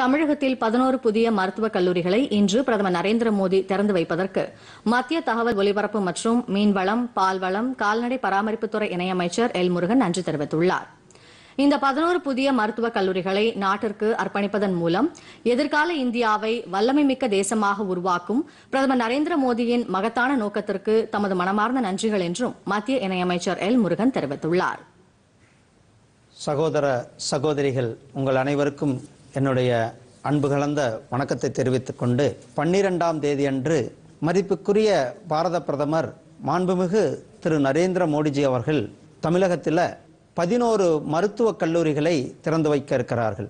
தமிழகத்தில் பதினோரு புதிய மருத்துவக் கல்லூரிகளை இன்று பிரதமர் நரேந்திர மோடி திறந்து வைப்பதற்கு மத்திய தகவல் ஒலிபரப்பு மற்றும் மீன்வளம் பால்வளம் கால்நடை பராமரிப்புத்துறை இணையமைச்சர் எல் முருகன் நன்றி தெரிவித்துள்ளார் இந்த பதினோரு புதிய மருத்துவக் கல்லூரிகளை நாட்டிற்கு அர்ப்பணிப்பதன் மூலம் எதிர்கால இந்தியாவை வல்லமை மிக்க தேசமாக உருவாக்கும் பிரதமர் நரேந்திர மோடியின் மகத்தான நோக்கத்திற்கு தமது மனமார்ந்த நன்றிகள் என்றும் மத்திய இணையமைச்சர் எல் முருகன் தெரிவித்துள்ளார் சகோதர சகோதரிகள் உங்கள் அனைவருக்கும் என்னுடைய அன்பு கலந்த வணக்கத்தை தெரிவித்துக் கொண்டு பன்னிரெண்டாம் தேதி அன்று மதிப்புக்குரிய பாரத பிரதமர் மாண்புமிகு திரு நரேந்திர மோடிஜி அவர்கள் தமிழகத்தில் பதினோரு மருத்துவக் கல்லூரிகளை திறந்து வைக்க இருக்கிறார்கள்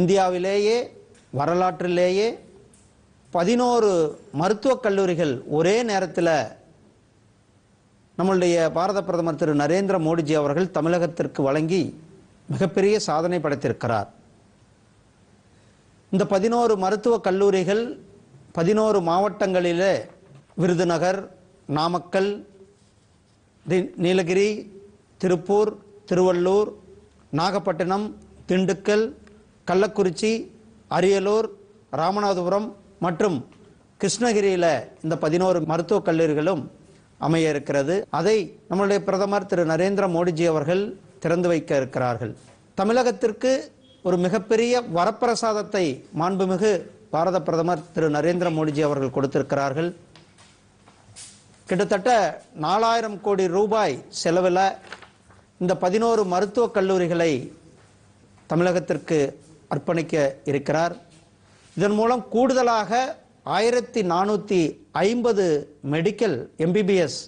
இந்தியாவிலேயே வரலாற்றிலேயே பதினோரு மருத்துவக் கல்லூரிகள் ஒரே நேரத்தில் நம்மளுடைய பாரத பிரதமர் திரு நரேந்திர மோடிஜி அவர்கள் தமிழகத்திற்கு வழங்கி மிகப்பெரிய சாதனை படைத்திருக்கிறார் இந்த பதினோரு மருத்துவக் கல்லூரிகள் பதினோரு மாவட்டங்களில் விருதுநகர் நாமக்கல் நீலகிரி திருப்பூர் திருவள்ளூர் நாகப்பட்டினம் திண்டுக்கல் கள்ளக்குறிச்சி அரியலூர் ராமநாதபுரம் மற்றும் கிருஷ்ணகிரியில் இந்த பதினோரு மருத்துவக் கல்லூரிகளும் அமைய இருக்கிறது அதை நம்மளுடைய பிரதமர் திரு நரேந்திர மோடிஜி அவர்கள் திறந்து வைக்க இருக்கிறார்கள் தமிழகத்திற்கு ஒரு மிகப்பெரிய வரப்பிரசாதத்தை மாண்புமிகு பாரத பிரதமர் திரு நரேந்திர மோடிஜி அவர்கள் கொடுத்திருக்கிறார்கள் கிட்டத்தட்ட நாலாயிரம் கோடி ரூபாய் செலவில் இந்த பதினோரு மருத்துவக் கல்லூரிகளை தமிழகத்திற்கு அர்ப்பணிக்க இருக்கிறார் இதன் மூலம் கூடுதலாக ஆயிரத்தி நானூற்றி ஐம்பது மெடிக்கல் எம்பிபிஎஸ்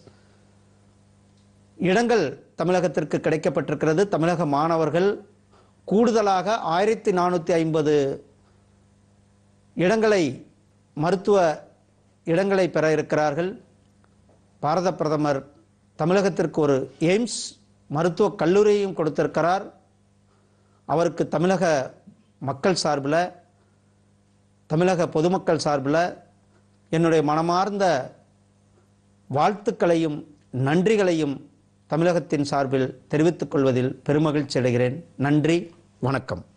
இடங்கள் தமிழகத்திற்கு கிடைக்கப்பட்டிருக்கிறது தமிழக மாணவர்கள் கூடுதலாக ஆயிரத்தி நானூற்றி ஐம்பது இடங்களை மருத்துவ இடங்களை பெற இருக்கிறார்கள் பாரத பிரதமர் தமிழகத்திற்கு ஒரு எய்ம்ஸ் மருத்துவ கல்லூரியையும் கொடுத்திருக்கிறார் அவருக்கு தமிழக மக்கள் சார்பில் தமிழக பொதுமக்கள் சார்பில் என்னுடைய மனமார்ந்த வாழ்த்துக்களையும் நன்றிகளையும் தமிழகத்தின் சார்பில் தெரிவித்துக் கொள்வதில் பெருமகிழ்ச்சி அடைகிறேன் நன்றி வணக்கம்